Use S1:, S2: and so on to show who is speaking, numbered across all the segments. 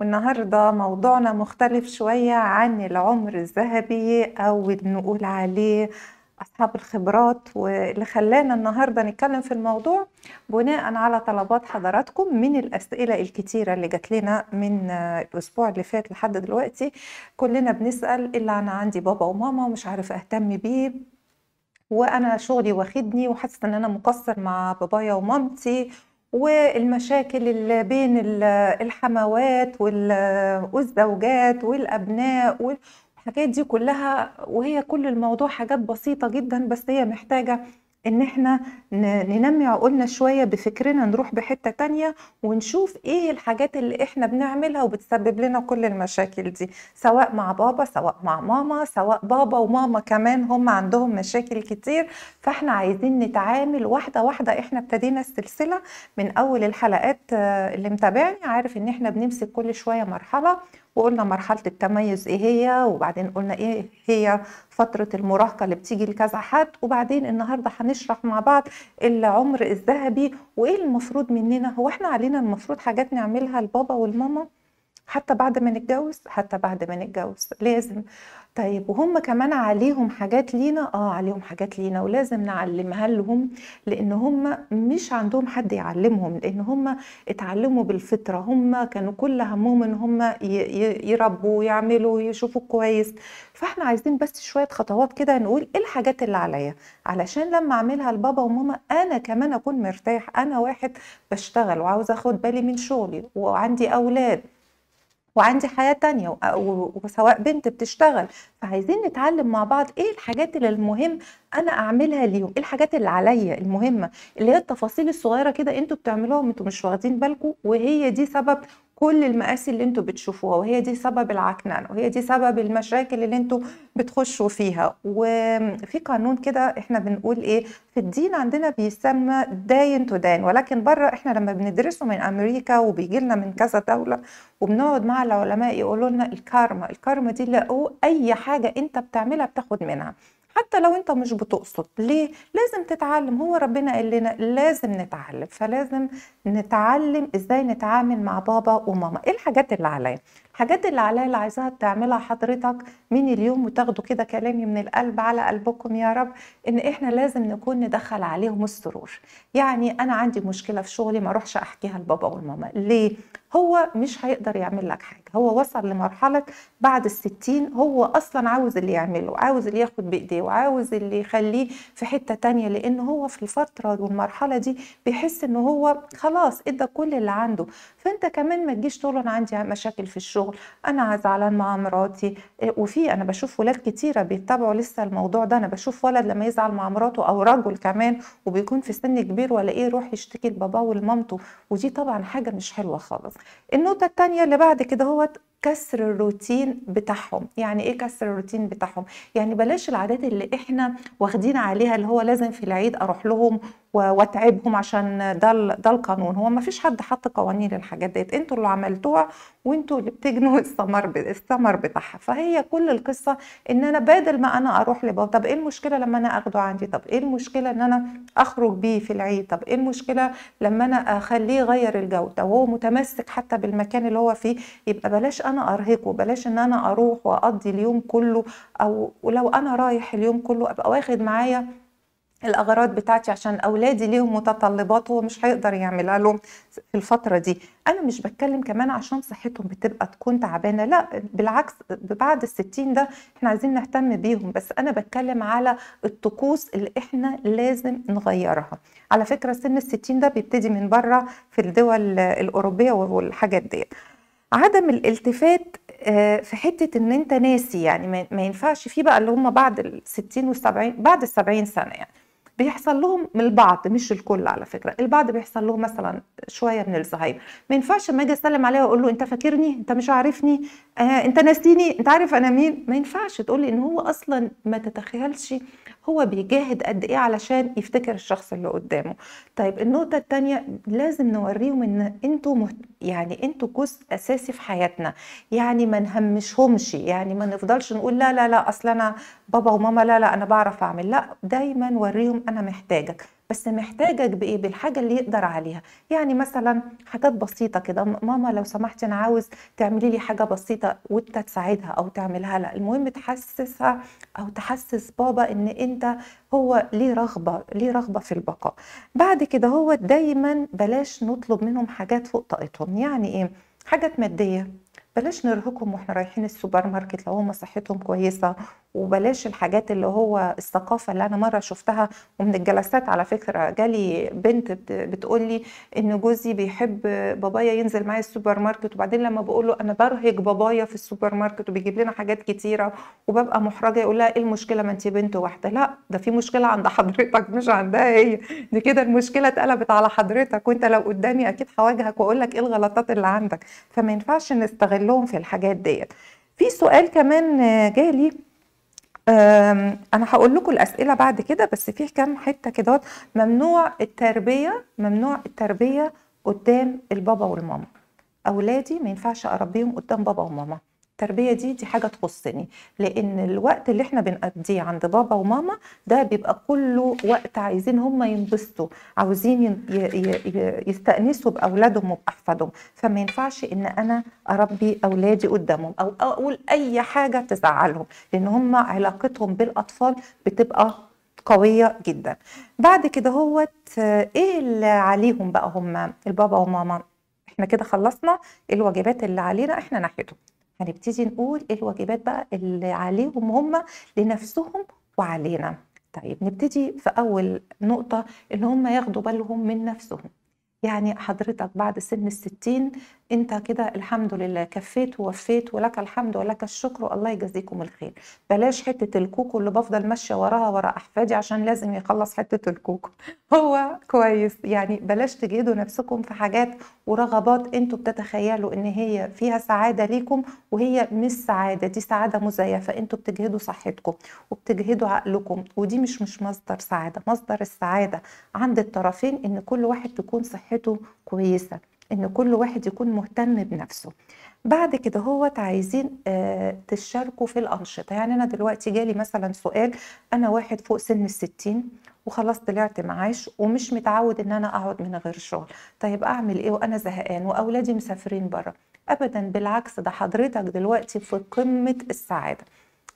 S1: والنهاردة موضوعنا مختلف شوية عن العمر الذهبي أو نقول عليه أصحاب الخبرات واللي خلانا النهاردة نتكلم في الموضوع بناء على طلبات حضراتكم من الأسئلة الكتيرة اللي جات لنا من الأسبوع اللي فات لحد دلوقتي كلنا بنسأل إلا أنا عندي بابا وماما ومش عارف أهتم بيه وانا شغلي واخدني وحاسه ان انا مقصر مع بابايا ومامتي والمشاكل اللي بين الحموات والزوجات والابناء والحاجات دي كلها وهي كل الموضوع حاجات بسيطه جدا بس هي محتاجه ان احنا ننمي عقولنا شويه بفكرنا نروح بحته تانية ونشوف ايه الحاجات اللي احنا بنعملها وبتسبب لنا كل المشاكل دي سواء مع بابا سواء مع ماما سواء بابا وماما كمان هم عندهم مشاكل كتير فاحنا عايزين نتعامل واحده واحده احنا ابتدينا السلسله من اول الحلقات آه، اللي متابعني عارف ان احنا بنمسك كل شويه مرحله وقلنا مرحله التميز ايه هي وبعدين قلنا ايه هي فتره المراهقه اللي بتيجي لكذا حد وبعدين النهارده هنشرح مع بعض العمر الذهبي وايه المفروض مننا هو احنا علينا المفروض حاجات نعملها لبابا والماما حتى بعد ما نتجوز حتى بعد ما نتجوز لازم طيب وهم كمان عليهم حاجات لينا اه عليهم حاجات لينا ولازم نعلمها لهم لان هم مش عندهم حد يعلمهم لان هم اتعلموا بالفطره هم كانوا كل همهم ان هم يربوا ويعملوا ويشوفوا كويس فاحنا عايزين بس شويه خطوات كده نقول ايه الحاجات اللي عليا علشان لما اعملها لبابا وماما انا كمان اكون مرتاح انا واحد بشتغل وعاوز اخد بالي من شغلي وعندي اولاد وعندي حياه تانية وسواء بنت بتشتغل فعايزين نتعلم مع بعض ايه الحاجات اللي المهم انا اعملها ليهم ايه الحاجات اللي عليا المهمه اللي هي التفاصيل الصغيره كده انتوا بتعملوها وانتوا مش واخدين بالكم وهي دي سبب كل المقاس اللي انتوا بتشوفوها وهي دي سبب العكنان وهي دي سبب المشاكل اللي انتوا بتخشوا فيها وفي قانون كده احنا بنقول ايه في الدين عندنا بيسمى داين تو داين ولكن بره احنا لما بندرسه من امريكا وبيجي لنا من كذا دوله وبنقعد مع العلماء يقولوا لنا الكارما الكارما دي اللي هو اي حاجه انت بتعملها بتاخد منها حتى لو انت مش بتقصد ليه لازم تتعلم هو ربنا قال لنا لازم نتعلم فلازم نتعلم ازاي نتعامل مع بابا وماما ايه الحاجات اللي عليا الحاجات اللي عليها اللي عايزاها تعملها حضرتك من اليوم وتاخدوا كده كلامي من القلب على قلبكم يا رب ان احنا لازم نكون ندخل عليهم السرور يعني انا عندي مشكله في شغلي ما اروحش احكيها لبابا والماما ليه هو مش هيقدر يعمل لك حاجه هو وصل لمرحله بعد الستين هو اصلا عاوز اللي يعمله عاوز اللي ياخد بايديه وعاوز اللي يخليه في حته تانية لان هو في الفتره والمرحله دي بيحس ان هو خلاص ادى كل اللي عنده فانت كمان ما تجيش تقول انا عندي مشاكل في الشغل الشغل انا زعلان مع مراتي إيه، وفي انا بشوف ولاد كتيره بيتبعوا لسه الموضوع ده انا بشوف ولد لما يزعل مع مراته او رجل كمان وبيكون في سن كبير ولا ايه يروح يشتكي لباباه ولمامته ودي طبعا حاجه مش حلوه خالص النقطه الثانيه اللي بعد كده هو كسر الروتين بتاعهم يعني ايه كسر الروتين بتاعهم يعني بلاش العادات اللي احنا واخدين عليها اللي هو لازم في العيد اروح لهم واتعبهم عشان ده ده القانون هو ما فيش حد حط قوانين للحاجات ديت انتوا اللي عملتوها وانتوا اللي بتجنوا الثمر الثمر بتاعها فهي كل القصه ان انا بدل ما انا اروح لبابا طب ايه المشكله لما انا اخده عندي طب ايه المشكله ان انا اخرج بيه في العيد طب ايه المشكله لما انا اخليه يغير الجو طب هو متمسك حتى بالمكان اللي هو فيه يبقى بلاش انا ارهقه بلاش ان انا اروح واقضي اليوم كله او ولو انا رايح اليوم كله ابقى واخد معايا الاغراض بتاعتي عشان اولادي ليهم متطلبات هو مش هيقدر يعملها لهم في الفتره دي انا مش بتكلم كمان عشان صحتهم بتبقى تكون تعبانه لا بالعكس بعد الستين ده احنا عايزين نهتم بيهم بس انا بتكلم على الطقوس اللي احنا لازم نغيرها على فكره سن الستين ده بيبتدي من بره في الدول الاوروبيه والحاجات ديت عدم الالتفات آه، في حته ان انت ناسي يعني ما ينفعش في بقى اللي هم بعد الستين 60 70 بعد السبعين 70 سنه يعني بيحصل لهم من البعض مش الكل على فكره البعض بيحصل لهم مثلا شويه من الزهايمر ما ينفعش اما اجي اسلم عليه واقول له انت فاكرني انت مش عارفني آه انت ناسيني انت عارف انا مين ما ينفعش تقول لي ان هو اصلا ما تتخيلش هو بيجاهد قد ايه علشان يفتكر الشخص اللي قدامه طيب النقطه الثانيه لازم نوريهم ان انتوا مهت... يعني انتوا جزء اساسي في حياتنا يعني ما نهمشهمش يعني ما نفضلش نقول لا لا لا اصل انا بابا وماما لا لا انا بعرف اعمل لا دايما وريهم انا محتاجك بس محتاجك بايه بالحاجه اللي يقدر عليها يعني مثلا حاجات بسيطه كده ماما لو سمحتي انا عاوز تعملي لي حاجه بسيطه وانت تساعدها او تعملها لها المهم تحسسها او تحسس بابا ان انت هو ليه رغبه ليه رغبه في البقاء بعد كده هو دايما بلاش نطلب منهم حاجات فوق طاقتهم يعني ايه حاجات ماديه بلاش نرهقهم واحنا رايحين السوبر ماركت لو هم صحتهم كويسه وبلاش الحاجات اللي هو الثقافه اللي انا مره شفتها ومن الجلسات على فكره جالي بنت بتقول لي ان جوزي بيحب بابايا ينزل معايا السوبر ماركت وبعدين لما بقول له انا برهق بابايا في السوبر ماركت وبيجيب لنا حاجات كتيره وببقى محرجه يقول لها ايه المشكله ما انت بنت واحده لا ده في مشكله عند حضرتك مش عندها هي دي كده المشكله اتقلبت على حضرتك وانت لو قدامي اكيد هواجهك واقول لك ايه الغلطات اللي عندك فما ينفعش نستغلهم في الحاجات ديت في سؤال كمان جالي انا هقول لكم الاسئله بعد كده بس فيه كام حته كده ممنوع التربيه ممنوع التربيه قدام البابا والماما اولادي ما ينفعش اربيهم قدام بابا وماما التربيه دي دي حاجه تخصني لان الوقت اللي احنا بنقضيه عند بابا وماما ده بيبقى كله وقت عايزين هم ينبسطوا عاوزين يستانسوا باولادهم وباحفادهم فما ينفعش ان انا اربي اولادي قدامهم او اقول اي حاجه تزعلهم لان هم علاقتهم بالاطفال بتبقى قوية جدا بعد كده هوت ايه اللي عليهم بقى هم البابا وماما احنا كده خلصنا الواجبات اللي علينا احنا ناحيتهم هنبتدي نقول ايه الواجبات بقى اللي عليهم هم لنفسهم وعلينا طيب نبتدي في اول نقطه ان هم ياخدوا بالهم من نفسهم يعني حضرتك بعد سن الستين انت كده الحمد لله كفيت ووفيت ولك الحمد ولك الشكر والله يجزيكم الخير بلاش حته الكوكو اللي بفضل ماشيه وراها ورا احفادي عشان لازم يخلص حته الكوكو هو كويس يعني بلاش تجهدوا نفسكم في حاجات ورغبات انتوا بتتخيلوا ان هي فيها سعاده ليكم وهي مش سعاده دي سعاده مزيفه انتوا بتجهدوا صحتكم وبتجهدوا عقلكم ودي مش مش مصدر سعاده مصدر السعاده عند الطرفين ان كل واحد تكون صحته كويسه ان كل واحد يكون مهتم بنفسه بعد كده هو عايزين آه، تشاركوا في الانشطه يعني انا دلوقتي جالي مثلا سؤال انا واحد فوق سن الستين وخلاص طلعت معاش ومش متعود ان انا اقعد من غير شغل طيب اعمل ايه وانا زهقان واولادي مسافرين بره ابدا بالعكس ده حضرتك دلوقتي في قمه السعاده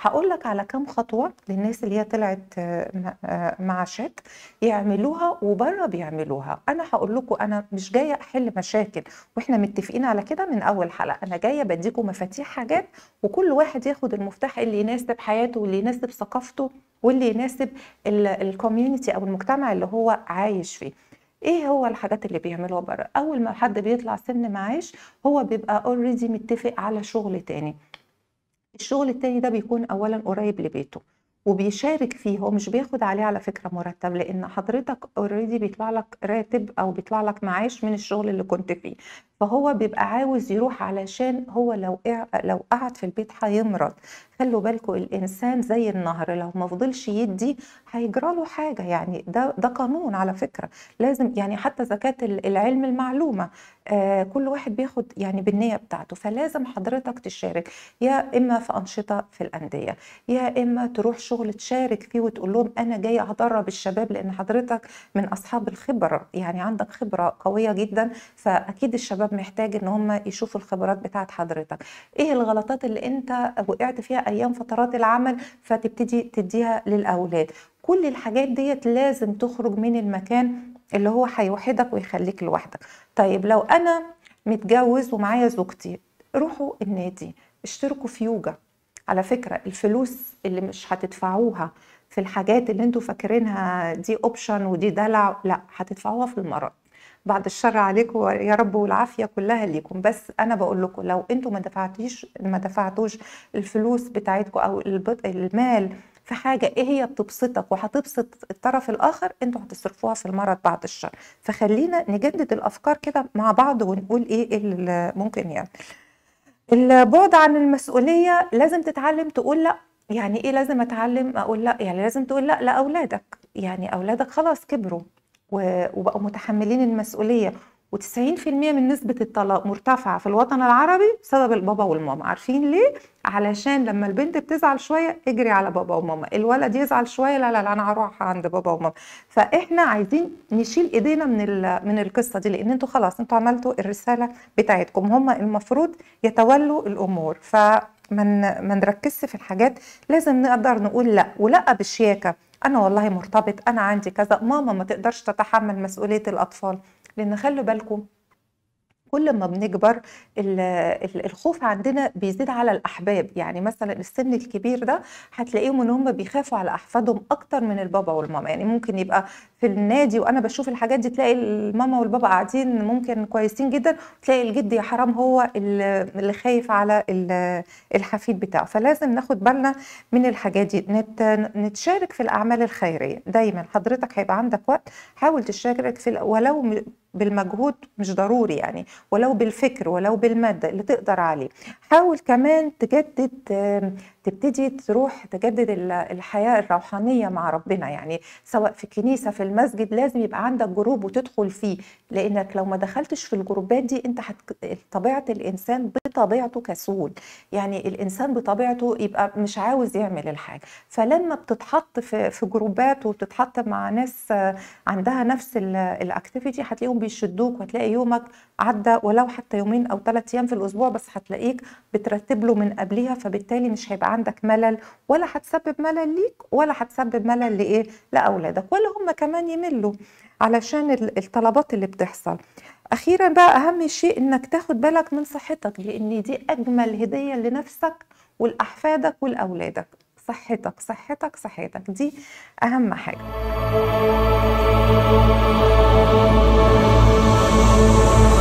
S1: هقول لك على كام خطوه للناس اللي هي طلعت آه، آه، مع شات يعملوها وبره بيعملوها انا هقول لكم انا مش جايه احل مشاكل واحنا متفقين على كده من اول حلقه انا جايه بديكم مفاتيح حاجات وكل واحد ياخد المفتاح اللي يناسب حياته واللي يناسب ثقافته واللي يناسب الكوميونتي او المجتمع اللي هو عايش فيه ايه هو الحاجات اللي بيعملوها بره اول ما حد بيطلع سن معاش هو بيبقى اوريدي متفق على شغل تاني الشغل التاني ده بيكون اولا قريب لبيته وبيشارك فيه هو مش بياخد عليه على فكره مرتب لان حضرتك اوريدي بيطلع لك راتب او بيطلع لك معاش من الشغل اللي كنت فيه فهو بيبقى عاوز يروح علشان هو لو لو قعد في البيت هيمرض خلوا بالكم الانسان زي النهر لو ما فضلش يدي هيجرى له حاجه يعني ده ده قانون على فكره لازم يعني حتى زكاه العلم المعلومه آه، كل واحد بياخد يعني بالنيه بتاعته فلازم حضرتك تشارك يا اما في انشطه في الانديه يا اما تروح شغل تشارك فيه وتقول لهم انا جاي ادرب الشباب لان حضرتك من اصحاب الخبره يعني عندك خبره قويه جدا فاكيد الشباب محتاج ان هم يشوفوا الخبرات بتاعت حضرتك ايه الغلطات اللي انت وقعت فيها ايام فترات العمل فتبتدي تديها للاولاد كل الحاجات ديت لازم تخرج من المكان اللي هو هيوحدك ويخليك لوحدك طيب لو انا متجوز ومعايا زوجتي روحوا النادي اشتركوا في يوجا على فكرة الفلوس اللي مش هتدفعوها في الحاجات اللي انتوا فاكرينها دي اوبشن ودي دلع لا هتدفعوها في المرض بعد الشر عليكم يا رب والعافيه كلها ليكم بس انا بقول لكم لو انتم ما دفعتيش ما دفعتوش الفلوس بتاعتكم او المال في حاجه ايه هي بتبسطك وهتبسط الطرف الاخر انتوا هتصرفوها في المرض بعد الشر فخلينا نجدد الافكار كده مع بعض ونقول ايه اللي ممكن يعني البعد عن المسؤوليه لازم تتعلم تقول لا يعني ايه لازم اتعلم اقول لا يعني لازم تقول لا لاولادك يعني اولادك خلاص كبروا وبقوا متحملين المسؤوليه و90% من نسبة الطلاق مرتفعة في الوطن العربي بسبب البابا والماما عارفين ليه؟ علشان لما البنت بتزعل شوية اجري على بابا وماما الولد يزعل شوية لا لا لا أنا هروح عند بابا وماما فإحنا عايزين نشيل إيدينا من, من القصة دي لأن أنتوا خلاص أنتوا عملتوا الرسالة بتاعتكم هما المفروض يتولوا الأمور فما ما نركزش في الحاجات لازم نقدر نقول لا ولا بشياكه انا والله مرتبط انا عندي كذا ماما ما تقدرش تتحمل مسؤوليه الاطفال لان خلوا بالكم كل ما بنكبر الخوف عندنا بيزيد على الاحباب يعني مثلا السن الكبير ده هتلاقيهم ان هم بيخافوا على احفادهم اكتر من البابا والماما يعني ممكن يبقى في النادي وانا بشوف الحاجات دي تلاقي الماما والبابا قاعدين ممكن كويسين جدا تلاقي الجد يا حرام هو اللي خايف على الحفيد بتاعه فلازم ناخد بالنا من الحاجات دي نتشارك في الاعمال الخيريه دايما حضرتك هيبقى عندك وقت حاول تشارك في ولو بالمجهود مش ضروري يعني ولو بالفكر ولو بالمادة اللي تقدر عليه حاول كمان تجدد تبتدي تروح تجدد الحياه الروحانيه مع ربنا يعني سواء في الكنيسه في المسجد لازم يبقى عندك جروب وتدخل فيه لانك لو ما دخلتش في الجروبات دي انت حت... طبيعه الانسان بطبيعته كسول يعني الانسان بطبيعته يبقى مش عاوز يعمل الحاجه فلما بتتحط في في جروبات وتتحط مع ناس عندها نفس الاكتيفيتي هتلاقيهم بيشدوك وهتلاقي يومك عدى ولو حتى يومين او ثلاث ايام في الاسبوع بس هتلاقيك بترتب له من قبلها فبالتالي مش هيبقى عندك ملل ولا هتسبب ملل ليك ولا هتسبب ملل لايه لاولادك ولا هم كمان يملوا علشان الطلبات اللي بتحصل اخيرا بقى اهم شيء انك تاخد بالك من صحتك لان دي اجمل هديه لنفسك ولاحفادك ولاولادك صحتك صحتك صحتك دي اهم حاجه thank you